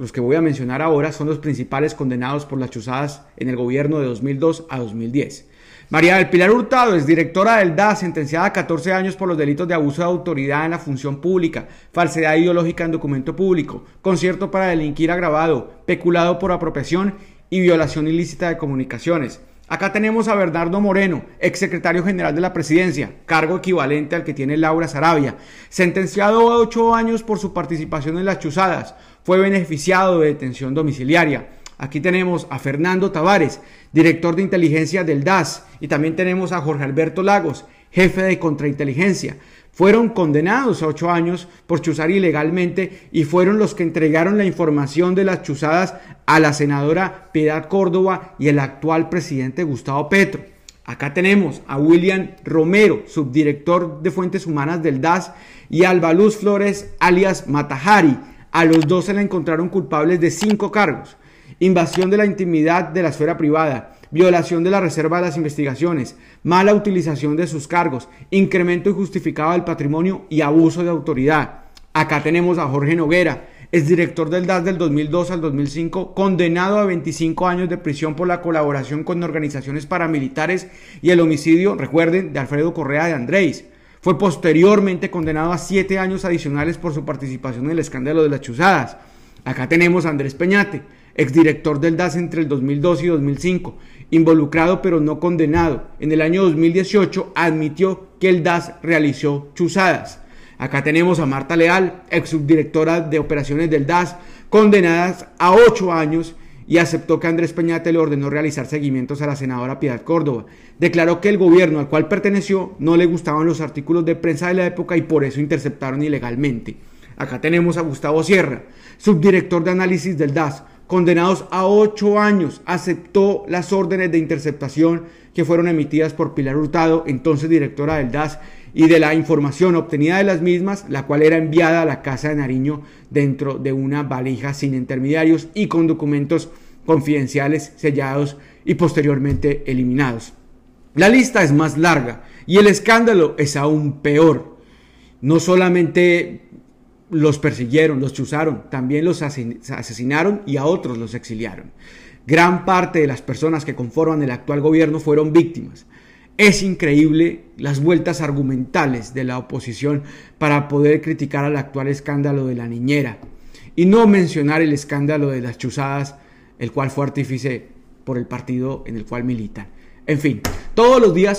los que voy a mencionar ahora, son los principales condenados por las chuzadas en el gobierno de 2002 a 2010. María del Pilar Hurtado es directora del DAS, sentenciada a 14 años por los delitos de abuso de autoridad en la función pública, falsedad ideológica en documento público, concierto para delinquir agravado, peculado por apropiación y violación ilícita de comunicaciones. Acá tenemos a Bernardo Moreno, exsecretario general de la presidencia, cargo equivalente al que tiene Laura Sarabia, sentenciado a ocho años por su participación en las chuzadas, fue beneficiado de detención domiciliaria. Aquí tenemos a Fernando Tavares, director de inteligencia del DAS, y también tenemos a Jorge Alberto Lagos, jefe de contrainteligencia. Fueron condenados a ocho años por chuzar ilegalmente y fueron los que entregaron la información de las chuzadas a la senadora Piedad Córdoba y el actual presidente Gustavo Petro. Acá tenemos a William Romero, subdirector de Fuentes Humanas del DAS, y a Albaluz Flores, alias Matajari. A los dos se le encontraron culpables de cinco cargos invasión de la intimidad de la esfera privada, violación de la reserva de las investigaciones, mala utilización de sus cargos, incremento injustificado del patrimonio y abuso de autoridad. Acá tenemos a Jorge Noguera, exdirector del DAS del 2002 al 2005, condenado a 25 años de prisión por la colaboración con organizaciones paramilitares y el homicidio, recuerden, de Alfredo Correa de Andrés. Fue posteriormente condenado a 7 años adicionales por su participación en el escándalo de las chuzadas. Acá tenemos a Andrés Peñate, exdirector del DAS entre el 2002 y 2005, involucrado pero no condenado. En el año 2018 admitió que el DAS realizó chuzadas. Acá tenemos a Marta Leal, ex de operaciones del DAS, condenadas a ocho años y aceptó que Andrés Peñate le ordenó realizar seguimientos a la senadora Piedad Córdoba. Declaró que el gobierno al cual perteneció no le gustaban los artículos de prensa de la época y por eso interceptaron ilegalmente. Acá tenemos a Gustavo Sierra, subdirector de análisis del DAS, condenados a ocho años, aceptó las órdenes de interceptación que fueron emitidas por Pilar Hurtado, entonces directora del DAS, y de la información obtenida de las mismas, la cual era enviada a la Casa de Nariño dentro de una valija sin intermediarios y con documentos confidenciales sellados y posteriormente eliminados. La lista es más larga y el escándalo es aún peor. No solamente los persiguieron, los chuzaron, también los asesinaron y a otros los exiliaron. Gran parte de las personas que conforman el actual gobierno fueron víctimas. Es increíble las vueltas argumentales de la oposición para poder criticar al actual escándalo de la niñera y no mencionar el escándalo de las chuzadas, el cual fue artífice por el partido en el cual militan. En fin, todos los días